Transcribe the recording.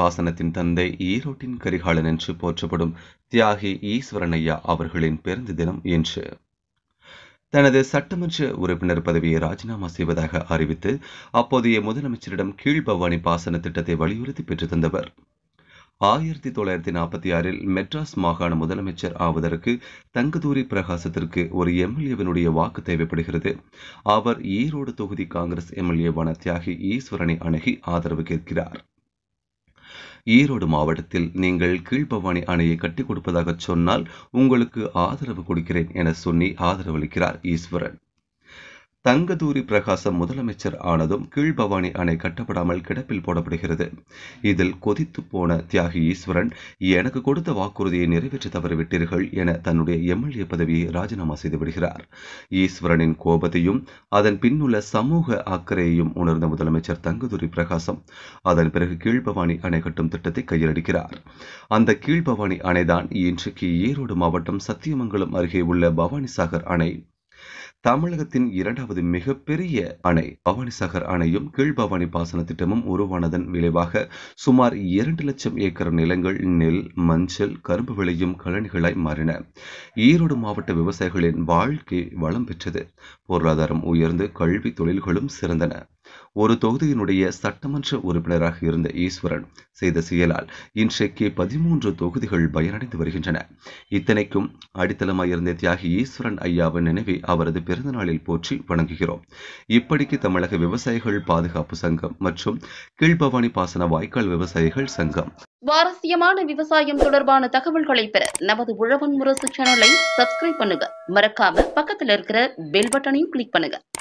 பாசனத்தின் தந்தை ஈரோட்டின் கரிகாலன் என்று போற்றப்படும் தியாகி ஈஸ்வரனையா அவர்களின் பிறந்த தினம் என்று தனது சட்டமன்ற உறுப்பினர் பதவியை ராஜினாமா செய்வதாக அறிவித்து அப்போதைய முதலமைச்சரிடம் கீழ்பவானி பாசன திட்டத்தை வலியுறுத்தி பெற்று தந்தவர் ஆயிரத்தி தொள்ளாயிரத்தி நாற்பத்தி ஆறில் மெட்ராஸ் மாகாண முதலமைச்சர் ஆவதற்கு தங்கதூரி பிரகாசத்திற்கு ஒரு எம்எல்ஏவினுடைய வாக்கு தேவைப்படுகிறது அவர் ஈரோடு தொகுதி காங்கிரஸ் எம்எல்ஏவான தியாகி ஈஸ்வரனை அணுகி ஆதரவு கேட்கிறார் ஈரோடு மாவட்டத்தில் நீங்கள் கீழ்பவானி அணையை கட்டி கொடுப்பதாக சொன்னால் உங்களுக்கு ஆதரவு கொடுக்கிறேன் என சொல்லி ஆதரவளிக்கிறார் ஈஸ்வரன் தங்கதூரி பிரகாசம் முதலமைச்சர் ஆனதும் கீழ்பவானி அணை கட்டப்படாமல் கிடப்பில் போடப்படுகிறது இதில் கொதித்து போன தியாகி ஈஸ்வரன் எனக்கு கொடுத்த வாக்குறுதியை நிறைவேற்ற தவறிவிட்டீர்கள் என தன்னுடைய எம்எல்ஏ பதவியை ராஜினாமா செய்து விடுகிறார் ஈஸ்வரனின் கோபத்தையும் அதன் பின்னுள்ள சமூக அக்கறையையும் உணர்ந்த முதலமைச்சர் தங்கதூரி பிரகாசம் அதன் பிறகு கீழ்பவானி அணை கட்டும் திட்டத்தை கையிலடிக்கிறார் அந்த கீழ்பவானி அணைதான் இன்றைக்கு ஈரோடு மாவட்டம் சத்தியமங்கலம் அருகே உள்ள பவானிசாகர் அணை தமிழகத்தின் இரண்டாவது மிகப்பெரிய அணை பவானிசாகர் அணையும் கீழ்பவானி பாசன திட்டமும் உருவானதன் விளைவாக சுமார் இரண்டு லட்சம் ஏக்கர் நிலங்கள் நெல் மஞ்சள் கரும்பு விளையும் கழனிகளாய் மாறின ஈரோடு மாவட்ட விவசாயிகளின் வாழ்க்கை வளம் பெற்றது பொருளாதாரம் உயர்ந்து கல்வி தொழில்களும் சிறந்தன ஒரு தொகுதியினுடைய சட்டமன்ற உறுப்பினராக இருந்த ஈஸ்வரன் செய்த செயலால் இன்றைக்கு பதிமூன்று தொகுதிகள் பயனடைந்து வருகின்றன இத்தனைக்கும் அடித்தளமாயிருந்த தியாகி ஈஸ்வரன் ஐயாவின் நினைவை அவரது பிறந்தநாளில் போற்றி வணங்குகிறோம் இப்படிக்கு தமிழக விவசாயிகள் பாதுகாப்பு சங்கம் மற்றும் கீழ்பவானி பாசன வாய்க்கால் விவசாயிகள் சங்கம் சுவாரஸ்யமான விவசாயம் தொடர்பான தகவல்களை பெற நமது உழவன் முரசு சேனலை சப்ஸ்கிரைப் பண்ணுங்க மறக்காம பக்கத்தில் இருக்கிற பெல் பட்டனையும் கிளிக் பண்ணுங்க